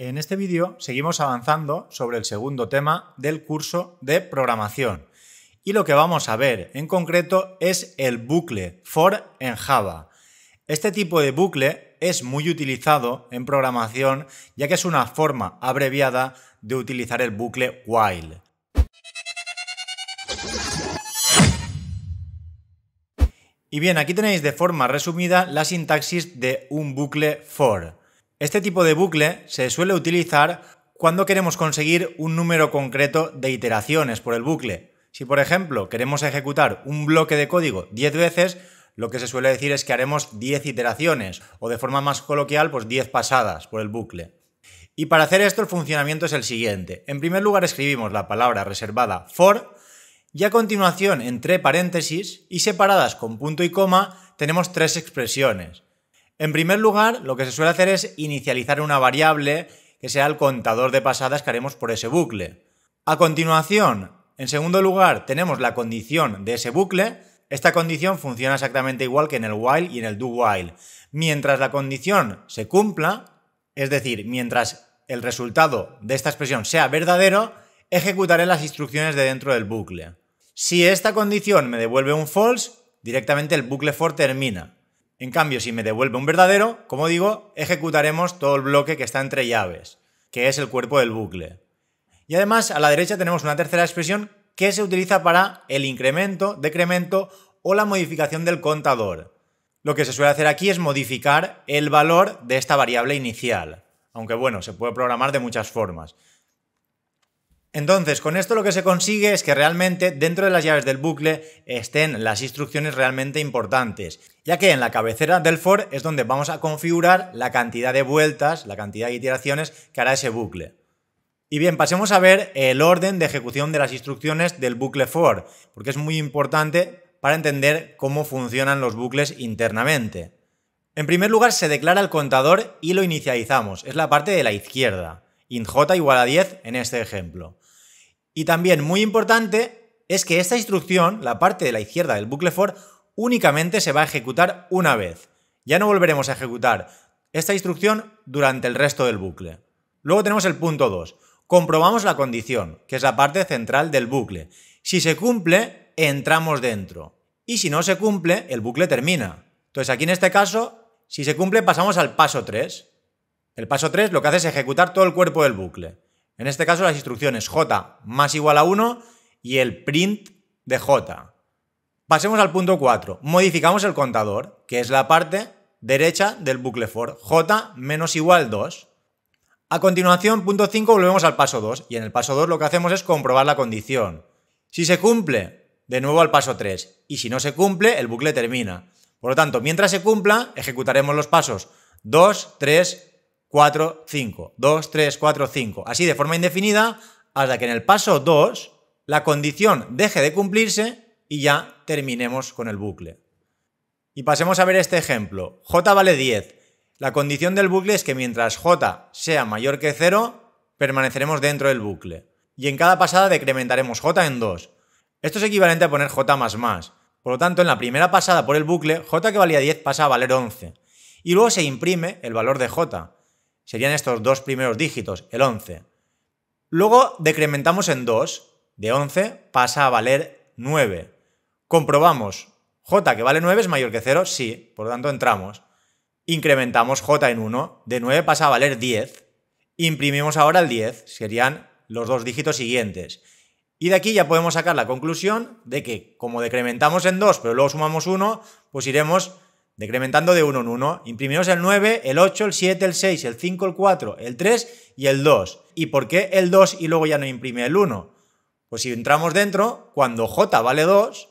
En este vídeo seguimos avanzando sobre el segundo tema del curso de programación. Y lo que vamos a ver en concreto es el bucle for en Java. Este tipo de bucle es muy utilizado en programación ya que es una forma abreviada de utilizar el bucle while. Y bien, aquí tenéis de forma resumida la sintaxis de un bucle for. Este tipo de bucle se suele utilizar cuando queremos conseguir un número concreto de iteraciones por el bucle. Si por ejemplo queremos ejecutar un bloque de código 10 veces, lo que se suele decir es que haremos 10 iteraciones o de forma más coloquial pues 10 pasadas por el bucle. Y para hacer esto el funcionamiento es el siguiente. En primer lugar escribimos la palabra reservada for y a continuación entre paréntesis y separadas con punto y coma tenemos tres expresiones. En primer lugar, lo que se suele hacer es inicializar una variable que sea el contador de pasadas que haremos por ese bucle. A continuación, en segundo lugar, tenemos la condición de ese bucle. Esta condición funciona exactamente igual que en el while y en el do while. Mientras la condición se cumpla, es decir, mientras el resultado de esta expresión sea verdadero, ejecutaré las instrucciones de dentro del bucle. Si esta condición me devuelve un false, directamente el bucle for termina. En cambio, si me devuelve un verdadero, como digo, ejecutaremos todo el bloque que está entre llaves, que es el cuerpo del bucle. Y además, a la derecha tenemos una tercera expresión que se utiliza para el incremento, decremento o la modificación del contador. Lo que se suele hacer aquí es modificar el valor de esta variable inicial, aunque bueno, se puede programar de muchas formas. Entonces, con esto lo que se consigue es que realmente dentro de las llaves del bucle estén las instrucciones realmente importantes, ya que en la cabecera del for es donde vamos a configurar la cantidad de vueltas, la cantidad de iteraciones que hará ese bucle. Y bien, pasemos a ver el orden de ejecución de las instrucciones del bucle for, porque es muy importante para entender cómo funcionan los bucles internamente. En primer lugar, se declara el contador y lo inicializamos, es la parte de la izquierda, int j igual a 10 en este ejemplo. Y también muy importante es que esta instrucción, la parte de la izquierda del bucle for, únicamente se va a ejecutar una vez. Ya no volveremos a ejecutar esta instrucción durante el resto del bucle. Luego tenemos el punto 2. Comprobamos la condición, que es la parte central del bucle. Si se cumple, entramos dentro. Y si no se cumple, el bucle termina. Entonces aquí en este caso, si se cumple, pasamos al paso 3. El paso 3 lo que hace es ejecutar todo el cuerpo del bucle. En este caso las instrucciones j más igual a 1 y el print de j. Pasemos al punto 4. Modificamos el contador, que es la parte derecha del bucle for j menos igual 2. A continuación, punto 5, volvemos al paso 2 y en el paso 2 lo que hacemos es comprobar la condición. Si se cumple, de nuevo al paso 3 y si no se cumple, el bucle termina. Por lo tanto, mientras se cumpla, ejecutaremos los pasos 2, 3, 4, 5, 2, 3, 4, 5, así de forma indefinida, hasta que en el paso 2 la condición deje de cumplirse y ya terminemos con el bucle. Y pasemos a ver este ejemplo. J vale 10. La condición del bucle es que mientras J sea mayor que 0, permaneceremos dentro del bucle. Y en cada pasada decrementaremos J en 2. Esto es equivalente a poner J más más. Por lo tanto, en la primera pasada por el bucle, J que valía 10 pasa a valer 11. Y luego se imprime el valor de J serían estos dos primeros dígitos, el 11. Luego decrementamos en 2, de 11 pasa a valer 9. Comprobamos, j que vale 9 es mayor que 0, sí, por lo tanto entramos. Incrementamos j en 1, de 9 pasa a valer 10. Imprimimos ahora el 10, serían los dos dígitos siguientes. Y de aquí ya podemos sacar la conclusión de que como decrementamos en 2 pero luego sumamos 1, pues iremos decrementando de 1 en 1. Imprimimos el 9, el 8, el 7, el 6, el 5, el 4, el 3 y el 2. ¿Y por qué el 2 y luego ya no imprime el 1? Pues si entramos dentro, cuando j vale 2,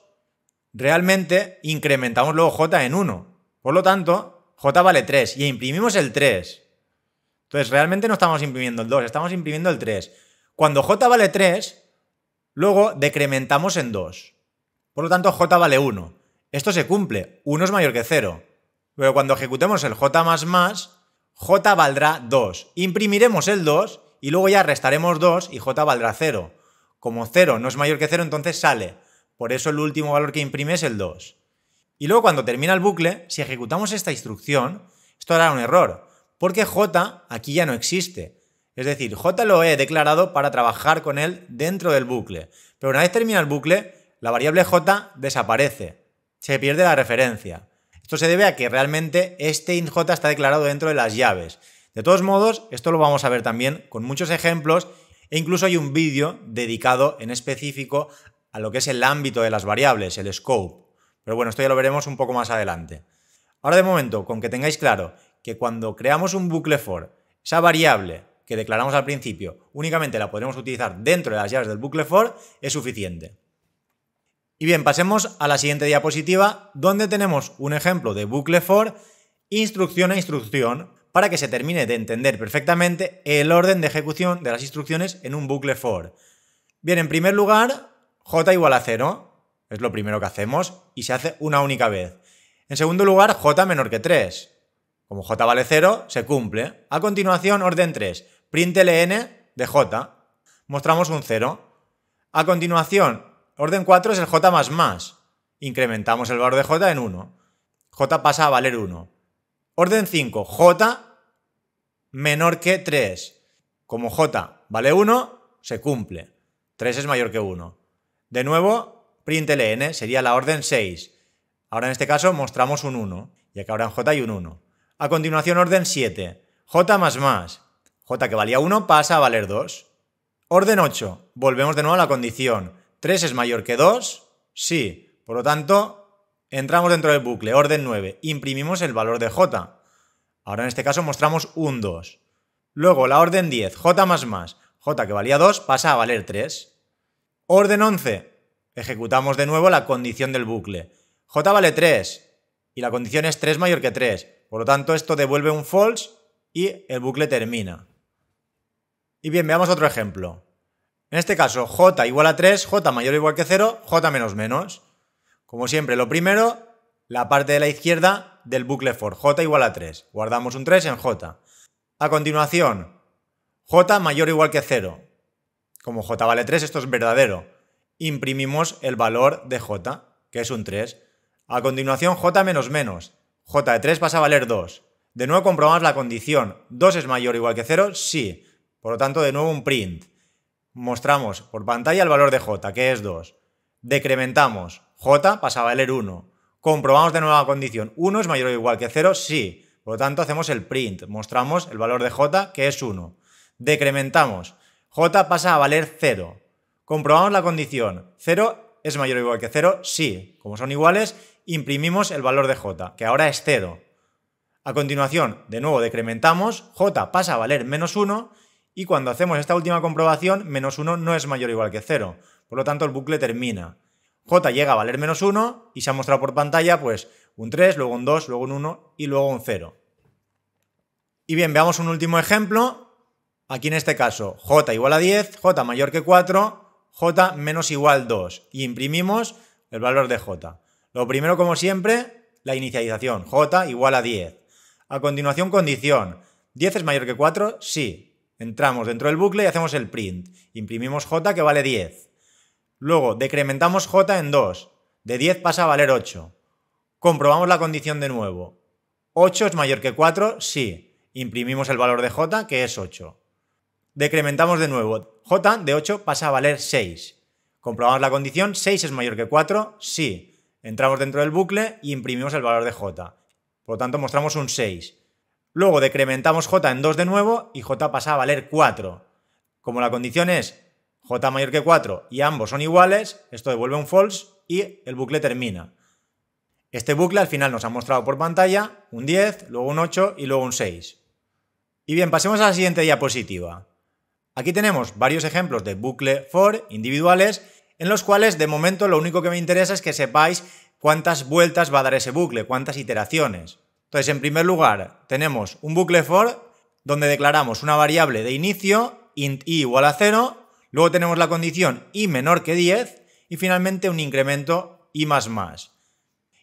realmente incrementamos luego j en 1. Por lo tanto, j vale 3 y imprimimos el 3. Entonces, realmente no estamos imprimiendo el 2, estamos imprimiendo el 3. Cuando j vale 3, luego decrementamos en 2. Por lo tanto, j vale 1. Esto se cumple, 1 es mayor que 0. Pero cuando ejecutemos el j más más, j valdrá 2. Imprimiremos el 2 y luego ya restaremos 2 y j valdrá 0. Como 0 no es mayor que 0, entonces sale. Por eso el último valor que imprime es el 2. Y luego cuando termina el bucle, si ejecutamos esta instrucción, esto hará un error, porque j aquí ya no existe. Es decir, j lo he declarado para trabajar con él dentro del bucle. Pero una vez termina el bucle, la variable j desaparece se pierde la referencia. Esto se debe a que realmente este j está declarado dentro de las llaves. De todos modos, esto lo vamos a ver también con muchos ejemplos e incluso hay un vídeo dedicado en específico a lo que es el ámbito de las variables, el scope. Pero bueno, esto ya lo veremos un poco más adelante. Ahora de momento, con que tengáis claro que cuando creamos un bucle for, esa variable que declaramos al principio únicamente la podremos utilizar dentro de las llaves del bucle for, es suficiente. Y bien, pasemos a la siguiente diapositiva donde tenemos un ejemplo de bucle for instrucción a instrucción para que se termine de entender perfectamente el orden de ejecución de las instrucciones en un bucle for. Bien, en primer lugar, j igual a 0, es lo primero que hacemos y se hace una única vez. En segundo lugar, j menor que 3. Como j vale 0, se cumple. A continuación, orden 3, print ln de j. Mostramos un 0. A continuación, Orden 4 es el j más Incrementamos el valor de j en 1. j pasa a valer 1. Orden 5, j menor que 3. Como j vale 1, se cumple. 3 es mayor que 1. De nuevo, print sería la orden 6. Ahora en este caso mostramos un 1, ya que ahora en j hay un 1. A continuación, orden 7, j más más. j que valía 1 pasa a valer 2. Orden 8, volvemos de nuevo a la condición. ¿3 es mayor que 2? Sí. Por lo tanto, entramos dentro del bucle, orden 9. Imprimimos el valor de j. Ahora en este caso mostramos un 2. Luego la orden 10, j más más. j que valía 2 pasa a valer 3. Orden 11, ejecutamos de nuevo la condición del bucle. j vale 3 y la condición es 3 mayor que 3. Por lo tanto, esto devuelve un false y el bucle termina. Y bien, veamos otro ejemplo. En este caso, j igual a 3, j mayor o igual que 0, j menos menos. Como siempre, lo primero, la parte de la izquierda del bucle for, j igual a 3. Guardamos un 3 en j. A continuación, j mayor o igual que 0. Como j vale 3, esto es verdadero. Imprimimos el valor de j, que es un 3. A continuación, j menos menos. j de 3 pasa a valer 2. De nuevo comprobamos la condición. ¿2 es mayor o igual que 0? Sí. Por lo tanto, de nuevo un print mostramos por pantalla el valor de j, que es 2. Decrementamos. j pasa a valer 1. Comprobamos de nueva condición. 1 es mayor o igual que 0, sí. Por lo tanto, hacemos el print. Mostramos el valor de j, que es 1. Decrementamos. j pasa a valer 0. Comprobamos la condición. 0 es mayor o igual que 0, sí. Como son iguales, imprimimos el valor de j, que ahora es 0. A continuación, de nuevo decrementamos, j pasa a valer menos 1 y cuando hacemos esta última comprobación, menos 1 no es mayor o igual que 0. Por lo tanto, el bucle termina. J llega a valer menos 1 y se ha mostrado por pantalla pues un 3, luego un 2, luego un 1 y luego un 0. Y bien, veamos un último ejemplo. Aquí en este caso, j igual a 10, j mayor que 4, j menos igual 2. Y imprimimos el valor de j. Lo primero, como siempre, la inicialización, j igual a 10. A continuación, condición. ¿10 es mayor que 4? Sí. Entramos dentro del bucle y hacemos el print. Imprimimos j que vale 10. Luego decrementamos j en 2. De 10 pasa a valer 8. Comprobamos la condición de nuevo. 8 es mayor que 4, sí. Imprimimos el valor de j, que es 8. Decrementamos de nuevo. j de 8 pasa a valer 6. Comprobamos la condición, 6 es mayor que 4, sí. Entramos dentro del bucle y imprimimos el valor de j. Por lo tanto, mostramos un 6. Luego decrementamos j en 2 de nuevo y j pasa a valer 4. Como la condición es j mayor que 4 y ambos son iguales, esto devuelve un false y el bucle termina. Este bucle al final nos ha mostrado por pantalla un 10, luego un 8 y luego un 6. Y bien, pasemos a la siguiente diapositiva. Aquí tenemos varios ejemplos de bucle for individuales en los cuales de momento lo único que me interesa es que sepáis cuántas vueltas va a dar ese bucle, cuántas iteraciones. Entonces, en primer lugar, tenemos un bucle for donde declaramos una variable de inicio int i igual a 0, luego tenemos la condición i menor que 10 y finalmente un incremento i más más.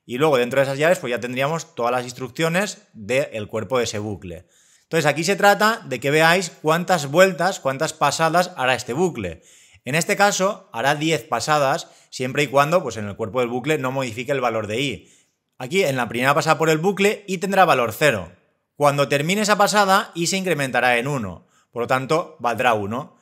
Y luego dentro de esas llaves pues ya tendríamos todas las instrucciones del cuerpo de ese bucle. Entonces aquí se trata de que veáis cuántas vueltas, cuántas pasadas hará este bucle. En este caso hará 10 pasadas siempre y cuando pues en el cuerpo del bucle no modifique el valor de i. Aquí en la primera pasada por el bucle y tendrá valor 0. Cuando termine esa pasada y se incrementará en 1. Por lo tanto, valdrá 1.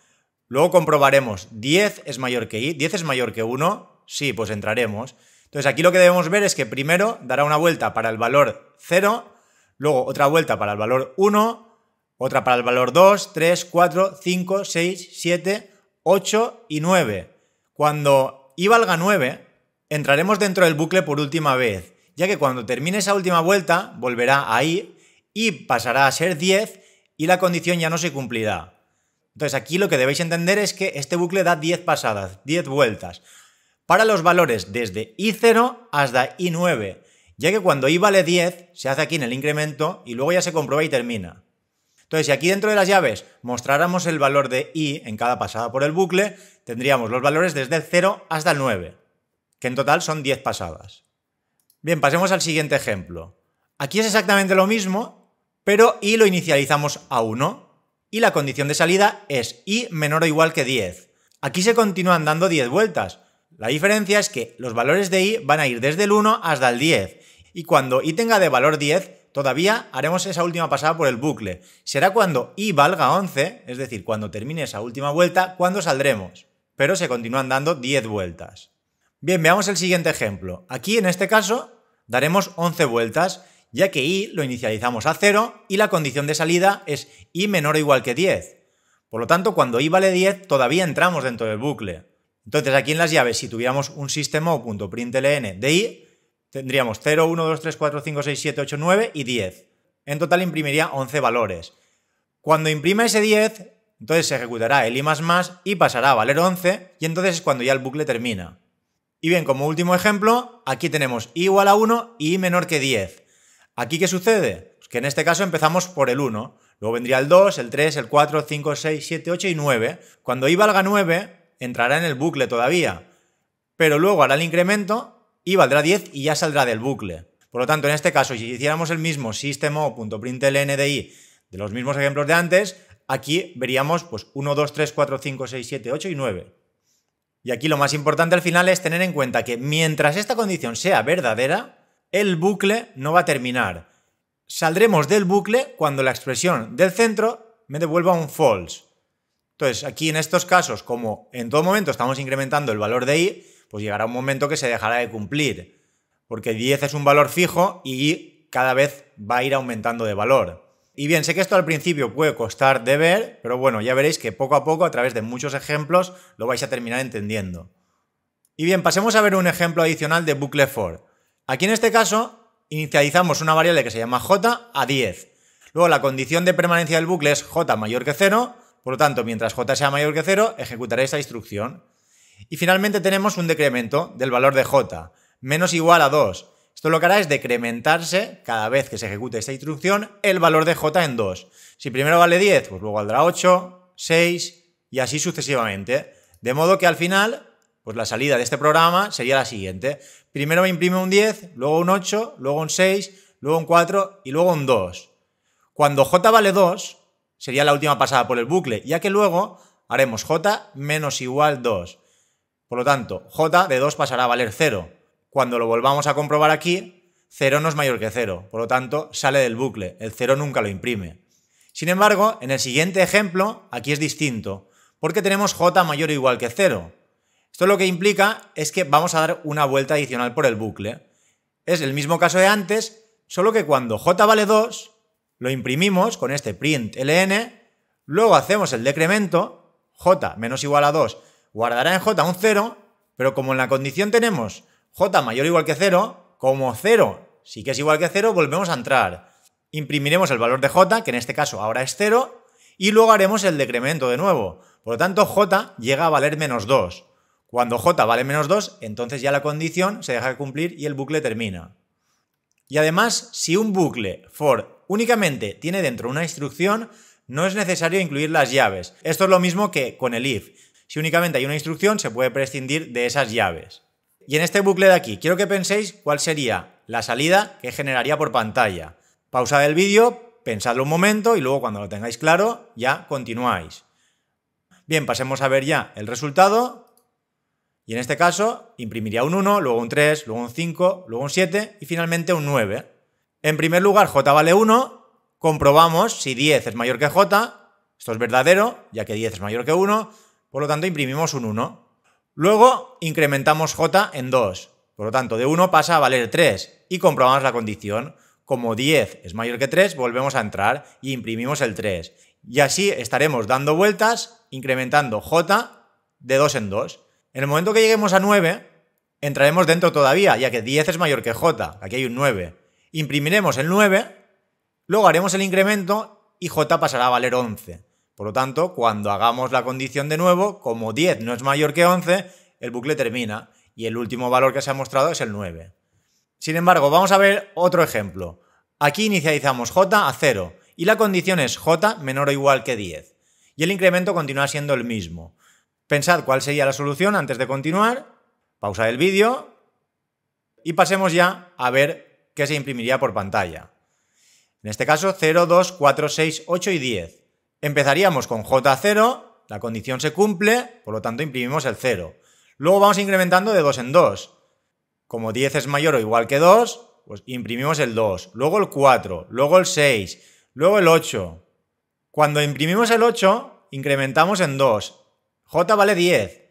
Luego comprobaremos 10 es mayor que i, 10 es mayor que 1. Sí, pues entraremos. Entonces aquí lo que debemos ver es que primero dará una vuelta para el valor 0, luego otra vuelta para el valor 1, otra para el valor 2, 3, 4, 5, 6, 7, 8 y 9. Cuando i valga 9, entraremos dentro del bucle por última vez ya que cuando termine esa última vuelta volverá a i, y pasará a ser 10 y la condición ya no se cumplirá. Entonces aquí lo que debéis entender es que este bucle da 10 pasadas, 10 vueltas, para los valores desde I0 hasta I9, ya que cuando I vale 10 se hace aquí en el incremento y luego ya se comprueba y termina. Entonces, si aquí dentro de las llaves mostráramos el valor de i en cada pasada por el bucle, tendríamos los valores desde el 0 hasta el 9, que en total son 10 pasadas. Bien, pasemos al siguiente ejemplo. Aquí es exactamente lo mismo, pero i lo inicializamos a 1 y la condición de salida es i menor o igual que 10. Aquí se continúan dando 10 vueltas. La diferencia es que los valores de i van a ir desde el 1 hasta el 10 y cuando i tenga de valor 10, todavía haremos esa última pasada por el bucle. Será cuando i valga 11, es decir, cuando termine esa última vuelta, cuando saldremos. Pero se continúan dando 10 vueltas. Bien, veamos el siguiente ejemplo. Aquí, en este caso, daremos 11 vueltas, ya que i lo inicializamos a 0 y la condición de salida es i menor o igual que 10. Por lo tanto, cuando i vale 10, todavía entramos dentro del bucle. Entonces, aquí en las llaves, si tuviéramos un sistema.println de i, tendríamos 0, 1, 2, 3, 4, 5, 6, 7, 8, 9 y 10. En total imprimiría 11 valores. Cuando imprima ese 10, entonces se ejecutará el i++ y pasará a valer 11 y entonces es cuando ya el bucle termina. Y bien, como último ejemplo, aquí tenemos i igual a 1 y i menor que 10. ¿Aquí qué sucede? Pues que en este caso empezamos por el 1, luego vendría el 2, el 3, el 4, 5, 6, 7, 8 y 9. Cuando i valga 9, entrará en el bucle todavía, pero luego hará el incremento y valdrá 10 y ya saldrá del bucle. Por lo tanto, en este caso, si hiciéramos el mismo system.println de i de los mismos ejemplos de antes, aquí veríamos pues 1, 2, 3, 4, 5, 6, 7, 8 y 9. Y aquí lo más importante al final es tener en cuenta que mientras esta condición sea verdadera, el bucle no va a terminar. Saldremos del bucle cuando la expresión del centro me devuelva un false. Entonces, aquí en estos casos, como en todo momento estamos incrementando el valor de i, pues llegará un momento que se dejará de cumplir, porque 10 es un valor fijo y i cada vez va a ir aumentando de valor. Y bien, sé que esto al principio puede costar de ver, pero bueno, ya veréis que poco a poco, a través de muchos ejemplos, lo vais a terminar entendiendo. Y bien, pasemos a ver un ejemplo adicional de bucle for. Aquí en este caso, inicializamos una variable que se llama j a 10. Luego la condición de permanencia del bucle es j mayor que 0, por lo tanto, mientras j sea mayor que 0, ejecutaré esta instrucción. Y finalmente tenemos un decremento del valor de j, menos igual a 2, esto lo que hará es decrementarse cada vez que se ejecute esta instrucción el valor de j en 2. Si primero vale 10, pues luego valdrá 8, 6 y así sucesivamente. De modo que al final, pues la salida de este programa sería la siguiente. Primero imprime un 10, luego un 8, luego un 6, luego un 4 y luego un 2. Cuando j vale 2, sería la última pasada por el bucle, ya que luego haremos j menos igual 2. Por lo tanto, j de 2 pasará a valer 0 cuando lo volvamos a comprobar aquí, 0 no es mayor que 0, por lo tanto sale del bucle, el 0 nunca lo imprime. Sin embargo, en el siguiente ejemplo, aquí es distinto, porque tenemos j mayor o igual que 0. Esto lo que implica es que vamos a dar una vuelta adicional por el bucle. Es el mismo caso de antes, solo que cuando j vale 2, lo imprimimos con este print ln, luego hacemos el decremento, j menos igual a 2 guardará en j un 0, pero como en la condición tenemos j mayor o igual que 0, como 0 sí que es igual que 0, volvemos a entrar. Imprimiremos el valor de j, que en este caso ahora es 0, y luego haremos el decremento de nuevo. Por lo tanto, j llega a valer menos 2. Cuando j vale menos 2, entonces ya la condición se deja de cumplir y el bucle termina. Y además, si un bucle for únicamente tiene dentro una instrucción, no es necesario incluir las llaves. Esto es lo mismo que con el if. Si únicamente hay una instrucción, se puede prescindir de esas llaves. Y en este bucle de aquí, quiero que penséis cuál sería la salida que generaría por pantalla. Pausad el vídeo, pensadlo un momento y luego cuando lo tengáis claro ya continuáis. Bien, pasemos a ver ya el resultado. Y en este caso imprimiría un 1, luego un 3, luego un 5, luego un 7 y finalmente un 9. En primer lugar, j vale 1. Comprobamos si 10 es mayor que j. Esto es verdadero, ya que 10 es mayor que 1. Por lo tanto, imprimimos un 1. Luego incrementamos j en 2. Por lo tanto, de 1 pasa a valer 3 y comprobamos la condición. Como 10 es mayor que 3, volvemos a entrar y imprimimos el 3. Y así estaremos dando vueltas, incrementando j de 2 en 2. En el momento que lleguemos a 9, entraremos dentro todavía, ya que 10 es mayor que j. Aquí hay un 9. Imprimiremos el 9, luego haremos el incremento y j pasará a valer 11. Por lo tanto, cuando hagamos la condición de nuevo, como 10 no es mayor que 11, el bucle termina y el último valor que se ha mostrado es el 9. Sin embargo, vamos a ver otro ejemplo. Aquí inicializamos j a 0 y la condición es j menor o igual que 10 y el incremento continúa siendo el mismo. Pensad cuál sería la solución antes de continuar, pausa el vídeo y pasemos ya a ver qué se imprimiría por pantalla. En este caso 0, 2, 4, 6, 8 y 10. Empezaríamos con J0, la condición se cumple, por lo tanto imprimimos el 0. Luego vamos incrementando de 2 en 2. Como 10 es mayor o igual que 2, pues imprimimos el 2, luego el 4, luego el 6, luego el 8. Cuando imprimimos el 8, incrementamos en 2. J vale 10.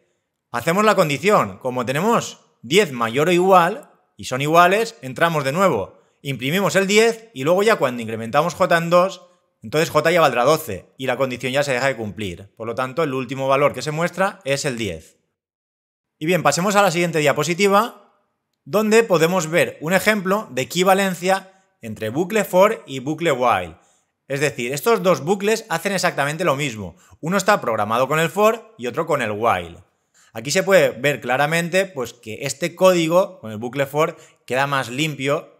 Hacemos la condición. Como tenemos 10 mayor o igual, y son iguales, entramos de nuevo. Imprimimos el 10 y luego ya cuando incrementamos J en 2, entonces J ya valdrá 12 y la condición ya se deja de cumplir. Por lo tanto, el último valor que se muestra es el 10. Y bien, pasemos a la siguiente diapositiva, donde podemos ver un ejemplo de equivalencia entre bucle for y bucle while. Es decir, estos dos bucles hacen exactamente lo mismo. Uno está programado con el for y otro con el while. Aquí se puede ver claramente pues, que este código con el bucle for queda más limpio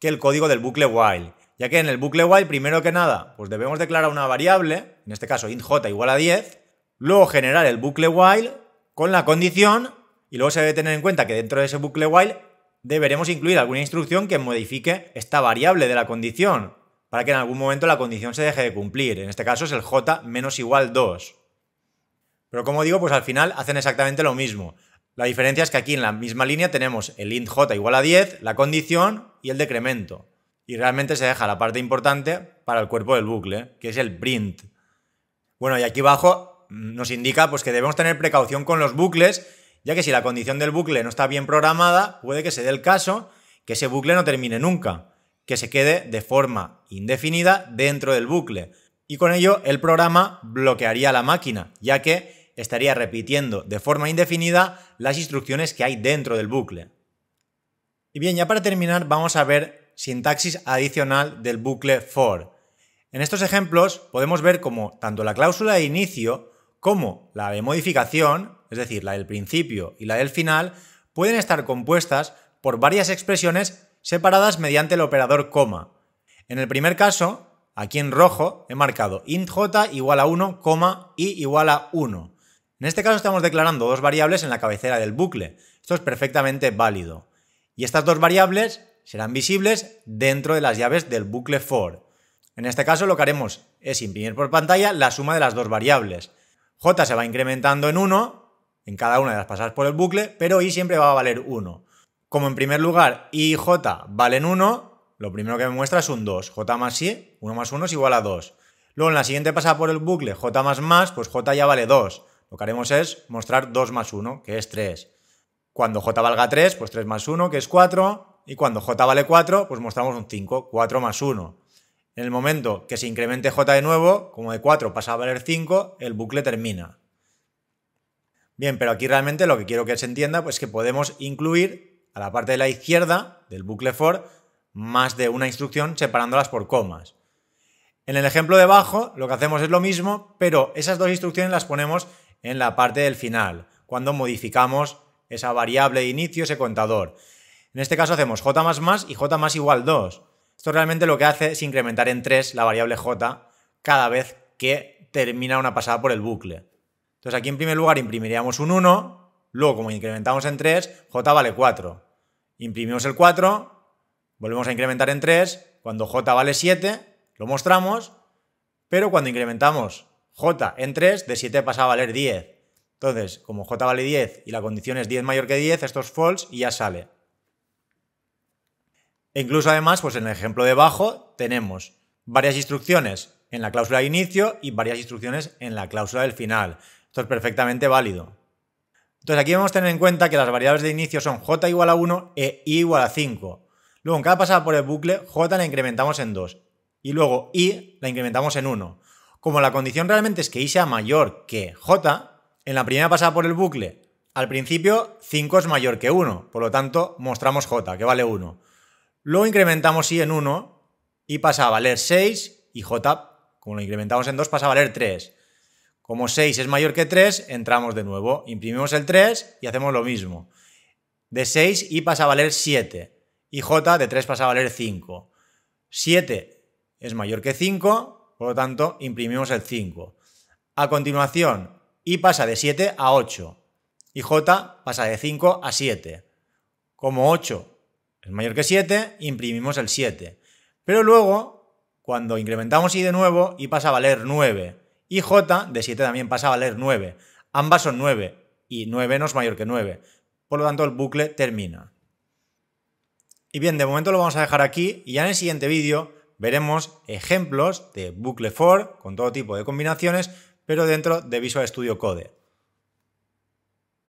que el código del bucle while. Ya que en el bucle while, primero que nada, pues debemos declarar una variable, en este caso int j igual a 10, luego generar el bucle while con la condición y luego se debe tener en cuenta que dentro de ese bucle while deberemos incluir alguna instrucción que modifique esta variable de la condición para que en algún momento la condición se deje de cumplir. En este caso es el j menos igual 2. Pero como digo, pues al final hacen exactamente lo mismo. La diferencia es que aquí en la misma línea tenemos el int j igual a 10, la condición y el decremento y realmente se deja la parte importante para el cuerpo del bucle, que es el print. Bueno, y aquí abajo nos indica pues, que debemos tener precaución con los bucles, ya que si la condición del bucle no está bien programada, puede que se dé el caso que ese bucle no termine nunca, que se quede de forma indefinida dentro del bucle. Y con ello el programa bloquearía la máquina, ya que estaría repitiendo de forma indefinida las instrucciones que hay dentro del bucle. Y bien, ya para terminar vamos a ver sintaxis adicional del bucle for. En estos ejemplos podemos ver cómo tanto la cláusula de inicio como la de modificación, es decir, la del principio y la del final, pueden estar compuestas por varias expresiones separadas mediante el operador coma. En el primer caso, aquí en rojo, he marcado int j igual a 1, y igual a 1. En este caso estamos declarando dos variables en la cabecera del bucle. Esto es perfectamente válido. Y estas dos variables serán visibles dentro de las llaves del bucle for. En este caso lo que haremos es imprimir por pantalla la suma de las dos variables. j se va incrementando en 1 en cada una de las pasadas por el bucle, pero i siempre va a valer 1. Como en primer lugar i y j valen 1, lo primero que me muestra es un 2. j más i, 1 más 1 es igual a 2. Luego en la siguiente pasada por el bucle j más más, pues j ya vale 2. Lo que haremos es mostrar 2 más 1, que es 3. Cuando j valga 3, pues 3 más 1, que es 4 y cuando j vale 4, pues mostramos un 5, 4 más 1. En el momento que se incremente j de nuevo, como de 4 pasa a valer 5, el bucle termina. Bien, pero aquí realmente lo que quiero que se entienda es pues que podemos incluir a la parte de la izquierda del bucle for más de una instrucción separándolas por comas. En el ejemplo de abajo, lo que hacemos es lo mismo, pero esas dos instrucciones las ponemos en la parte del final, cuando modificamos esa variable de inicio, ese contador. En este caso hacemos j más más y j más igual 2. Esto realmente lo que hace es incrementar en 3 la variable j cada vez que termina una pasada por el bucle. Entonces aquí en primer lugar imprimiríamos un 1, luego como incrementamos en 3, j vale 4. Imprimimos el 4, volvemos a incrementar en 3, cuando j vale 7, lo mostramos, pero cuando incrementamos j en 3, de 7 pasa a valer 10. Entonces, como j vale 10 y la condición es 10 mayor que 10, esto es false y ya sale incluso además, pues en el ejemplo de abajo, tenemos varias instrucciones en la cláusula de inicio y varias instrucciones en la cláusula del final. Esto es perfectamente válido. Entonces aquí vamos a tener en cuenta que las variables de inicio son j igual a 1 e i igual a 5. Luego en cada pasada por el bucle j la incrementamos en 2 y luego i la incrementamos en 1. Como la condición realmente es que i sea mayor que j, en la primera pasada por el bucle al principio 5 es mayor que 1, por lo tanto mostramos j que vale 1. Lo incrementamos y en 1 y pasa a valer 6 y j, como lo incrementamos en 2, pasa a valer 3. Como 6 es mayor que 3, entramos de nuevo, imprimimos el 3 y hacemos lo mismo. De 6 y pasa a valer 7 y j de 3 pasa a valer 5. 7 es mayor que 5, por lo tanto imprimimos el 5. A continuación, y pasa de 7 a 8 y j pasa de 5 a 7. Como 8 es mayor que 7, imprimimos el 7. Pero luego, cuando incrementamos y de nuevo, y pasa a valer 9. Y j de 7 también pasa a valer 9. Ambas son 9 y 9 no es mayor que 9. Por lo tanto, el bucle termina. Y bien, de momento lo vamos a dejar aquí y ya en el siguiente vídeo veremos ejemplos de bucle for con todo tipo de combinaciones, pero dentro de Visual Studio Code.